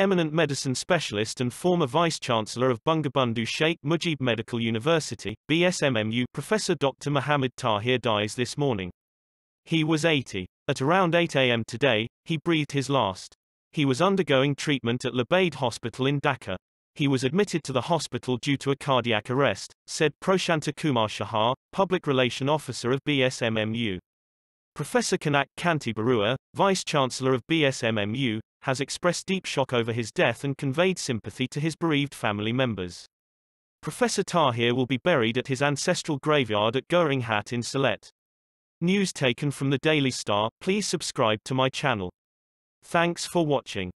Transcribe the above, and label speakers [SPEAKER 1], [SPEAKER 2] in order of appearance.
[SPEAKER 1] eminent medicine specialist and former Vice-Chancellor of Bungabundu Sheikh Mujib Medical University, BSMMU, Professor Dr. Muhammad Tahir dies this morning. He was 80. At around 8 a.m. today, he breathed his last. He was undergoing treatment at Labaid Hospital in Dhaka. He was admitted to the hospital due to a cardiac arrest, said Proshanta Kumar Shahar, Public Relation Officer of BSMMU. Professor Kanak Kanti Barua, Vice Chancellor of BSMMU, has expressed deep shock over his death and conveyed sympathy to his bereaved family members. Professor Tahir will be buried at his ancestral graveyard at Goringhat in Sylhet. News taken from the Daily Star, please subscribe to my channel. Thanks for watching.